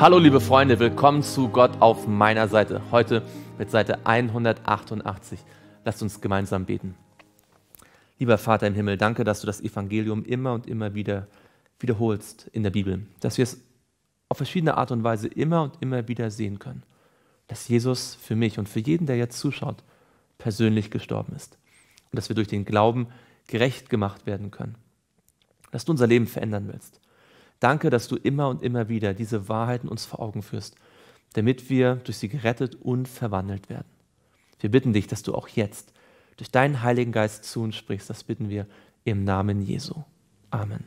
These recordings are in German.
Hallo liebe Freunde, willkommen zu Gott auf meiner Seite. Heute mit Seite 188. Lasst uns gemeinsam beten. Lieber Vater im Himmel, danke, dass du das Evangelium immer und immer wieder wiederholst in der Bibel, dass wir es auf verschiedene Art und Weise immer und immer wieder sehen können, dass Jesus für mich und für jeden, der jetzt zuschaut, persönlich gestorben ist und dass wir durch den Glauben gerecht gemacht werden können, dass du unser Leben verändern willst Danke, dass du immer und immer wieder diese Wahrheiten uns vor Augen führst, damit wir durch sie gerettet und verwandelt werden. Wir bitten dich, dass du auch jetzt durch deinen Heiligen Geist zu uns sprichst. Das bitten wir im Namen Jesu. Amen.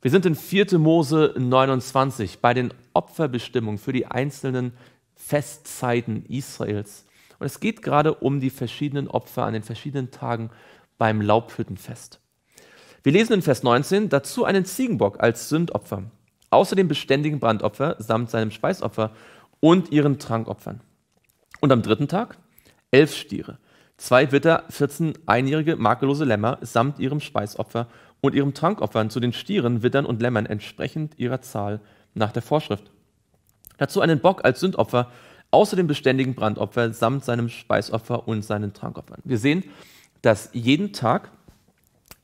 Wir sind in 4. Mose 29 bei den Opferbestimmungen für die einzelnen Festzeiten Israels. Und es geht gerade um die verschiedenen Opfer an den verschiedenen Tagen beim Laubhüttenfest. Wir lesen in Vers 19 dazu einen Ziegenbock als Sündopfer, außer dem beständigen Brandopfer samt seinem Speisopfer und ihren Trankopfern. Und am dritten Tag elf Stiere, zwei Witter, 14 einjährige makellose Lämmer samt ihrem Speisopfer und ihrem Trankopfern zu den Stieren, Wittern und Lämmern entsprechend ihrer Zahl nach der Vorschrift. Dazu einen Bock als Sündopfer, außer dem beständigen Brandopfer samt seinem Speisopfer und seinen Trankopfern. Wir sehen, dass jeden Tag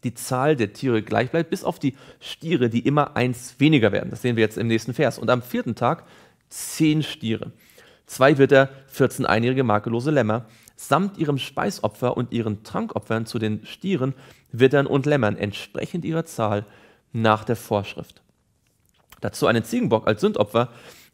die Zahl der Tiere gleich bleibt, bis auf die Stiere, die immer eins weniger werden. Das sehen wir jetzt im nächsten Vers. Und am vierten Tag zehn Stiere, zwei Witter, 14 einjährige makellose Lämmer, samt ihrem Speisopfer und ihren Trankopfern zu den Stieren, Wittern und Lämmern, entsprechend ihrer Zahl nach der Vorschrift. Dazu einen Ziegenbock als Sündopfer,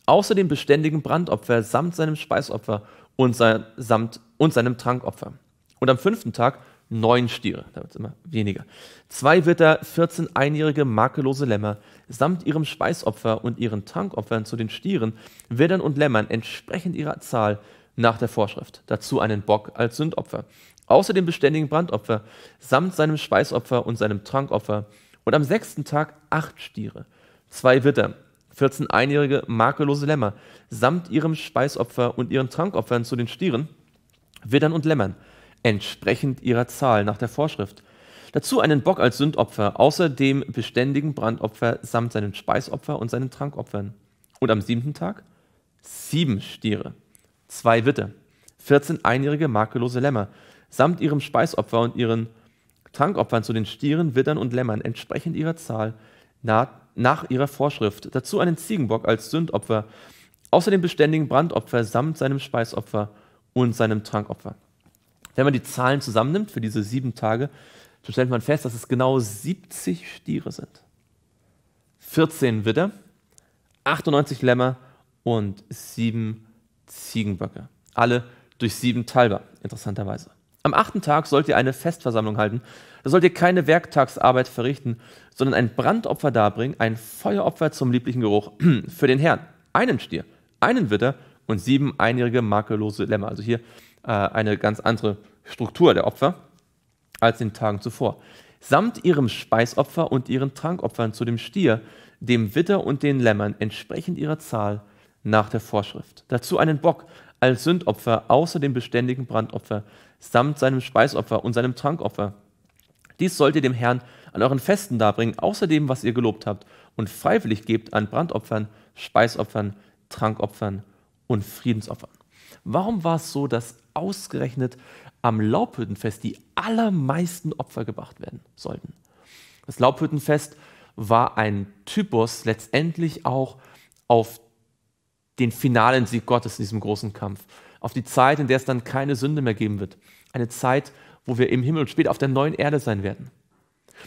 außer dem beständigen Brandopfer samt seinem Speisopfer und, sein, samt, und seinem Trankopfer. Und am fünften Tag neun Stiere, da wird es immer weniger. Zwei Witter, 14 einjährige makellose Lämmer, samt ihrem Speisopfer und ihren Trankopfern zu den Stieren, Widdern und Lämmern entsprechend ihrer Zahl nach der Vorschrift. Dazu einen Bock als Sündopfer. Außerdem beständigen Brandopfer, samt seinem Speisopfer und seinem Trankopfer. Und am sechsten Tag acht Stiere, zwei Witter, 14 einjährige makellose Lämmer, samt ihrem Speisopfer und ihren Trankopfern zu den Stieren, Widdern und Lämmern entsprechend ihrer Zahl nach der Vorschrift. Dazu einen Bock als Sündopfer, außer dem beständigen Brandopfer samt seinem Speisopfer und seinen Trankopfern. Und am siebten Tag sieben Stiere, zwei Witter, 14 einjährige makellose Lämmer, samt ihrem Speisopfer und ihren Trankopfern zu den Stieren, Wittern und Lämmern, entsprechend ihrer Zahl, nach ihrer Vorschrift. Dazu einen Ziegenbock als Sündopfer, außer dem beständigen Brandopfer samt seinem Speisopfer und seinem Trankopfer. Wenn man die Zahlen zusammennimmt für diese sieben Tage, dann stellt man fest, dass es genau 70 Stiere sind. 14 Widder, 98 Lämmer und sieben Ziegenböcke. Alle durch sieben Talber, interessanterweise. Am achten Tag sollt ihr eine Festversammlung halten. Da sollt ihr keine Werktagsarbeit verrichten, sondern ein Brandopfer darbringen, ein Feueropfer zum lieblichen Geruch für den Herrn. Einen Stier, einen Witter und sieben einjährige makellose Lämmer. Also hier äh, eine ganz andere Struktur der Opfer als in den Tagen zuvor. Samt ihrem Speisopfer und ihren Trankopfern zu dem Stier, dem Witter und den Lämmern entsprechend ihrer Zahl nach der Vorschrift. Dazu einen Bock als Sündopfer außer dem beständigen Brandopfer, samt seinem Speisopfer und seinem Trankopfer. Dies sollt ihr dem Herrn an euren Festen darbringen, außer dem, was ihr gelobt habt, und freiwillig gebt an Brandopfern, Speisopfern, Trankopfern und Friedensopfern. Warum war es so, dass ausgerechnet am Laubhüttenfest die allermeisten Opfer gebracht werden sollten? Das Laubhüttenfest war ein Typus letztendlich auch auf den finalen Sieg Gottes in diesem großen Kampf, auf die Zeit, in der es dann keine Sünde mehr geben wird, eine Zeit, wo wir im Himmel und später auf der neuen Erde sein werden.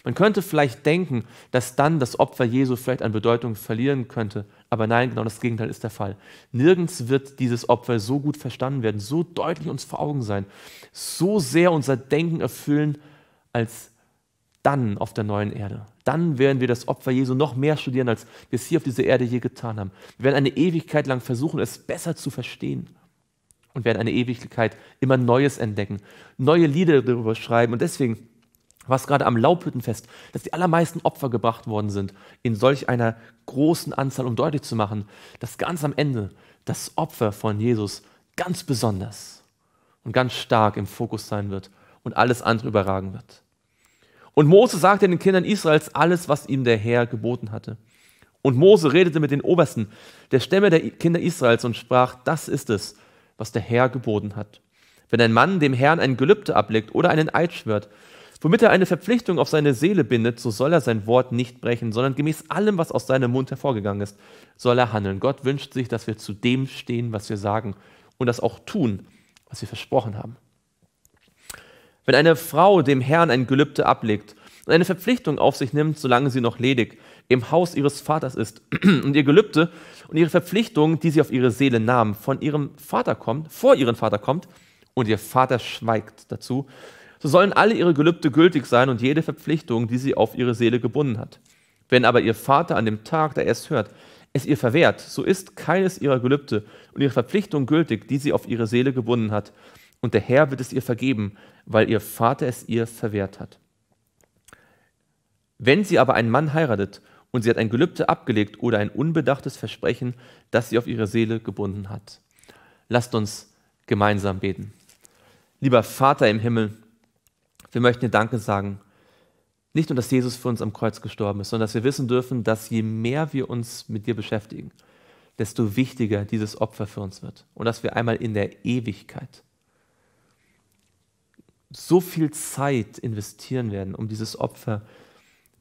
Man könnte vielleicht denken, dass dann das Opfer Jesu vielleicht an Bedeutung verlieren könnte, aber nein, genau das Gegenteil ist der Fall. Nirgends wird dieses Opfer so gut verstanden werden, so deutlich uns vor Augen sein, so sehr unser Denken erfüllen, als dann auf der neuen Erde. Dann werden wir das Opfer Jesu noch mehr studieren, als wir es hier auf dieser Erde je getan haben. Wir werden eine Ewigkeit lang versuchen, es besser zu verstehen und werden eine Ewigkeit immer Neues entdecken, neue Lieder darüber schreiben und deswegen warst gerade am Laubhüttenfest, dass die allermeisten Opfer gebracht worden sind in solch einer großen Anzahl, um deutlich zu machen, dass ganz am Ende das Opfer von Jesus ganz besonders und ganz stark im Fokus sein wird und alles andere überragen wird. Und Mose sagte den Kindern Israels alles, was ihm der Herr geboten hatte. Und Mose redete mit den Obersten der Stämme der Kinder Israels und sprach, das ist es, was der Herr geboten hat. Wenn ein Mann dem Herrn ein Gelübde ablegt oder einen Eid schwört, Womit er eine Verpflichtung auf seine Seele bindet, so soll er sein Wort nicht brechen, sondern gemäß allem, was aus seinem Mund hervorgegangen ist, soll er handeln. Gott wünscht sich, dass wir zu dem stehen, was wir sagen und das auch tun, was wir versprochen haben. Wenn eine Frau dem Herrn ein Gelübde ablegt und eine Verpflichtung auf sich nimmt, solange sie noch ledig im Haus ihres Vaters ist und ihr Gelübde und ihre Verpflichtung, die sie auf ihre Seele nahm, von ihrem Vater kommt, vor ihren Vater kommt und ihr Vater schweigt dazu, so sollen alle ihre Gelübde gültig sein und jede Verpflichtung, die sie auf ihre Seele gebunden hat. Wenn aber ihr Vater an dem Tag, da er es hört, es ihr verwehrt, so ist keines ihrer Gelübde und ihre Verpflichtung gültig, die sie auf ihre Seele gebunden hat. Und der Herr wird es ihr vergeben, weil ihr Vater es ihr verwehrt hat. Wenn sie aber einen Mann heiratet und sie hat ein Gelübde abgelegt oder ein unbedachtes Versprechen, das sie auf ihre Seele gebunden hat. Lasst uns gemeinsam beten. Lieber Vater im Himmel, wir möchten dir Danke sagen. Nicht nur, dass Jesus für uns am Kreuz gestorben ist, sondern dass wir wissen dürfen, dass je mehr wir uns mit dir beschäftigen, desto wichtiger dieses Opfer für uns wird. Und dass wir einmal in der Ewigkeit so viel Zeit investieren werden, um dieses Opfer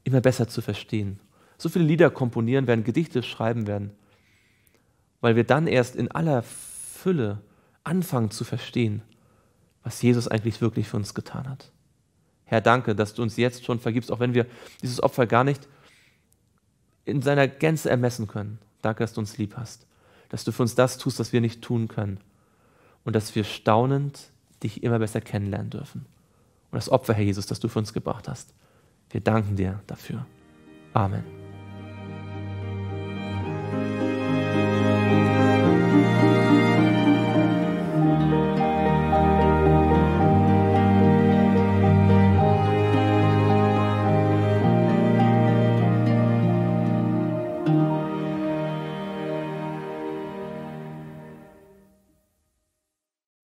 immer besser zu verstehen. So viele Lieder komponieren werden, Gedichte schreiben werden, weil wir dann erst in aller Fülle anfangen zu verstehen, was Jesus eigentlich wirklich für uns getan hat. Herr, danke, dass du uns jetzt schon vergibst, auch wenn wir dieses Opfer gar nicht in seiner Gänze ermessen können. Danke, dass du uns lieb hast, dass du für uns das tust, was wir nicht tun können und dass wir staunend dich immer besser kennenlernen dürfen. Und das Opfer, Herr Jesus, das du für uns gebracht hast. Wir danken dir dafür. Amen.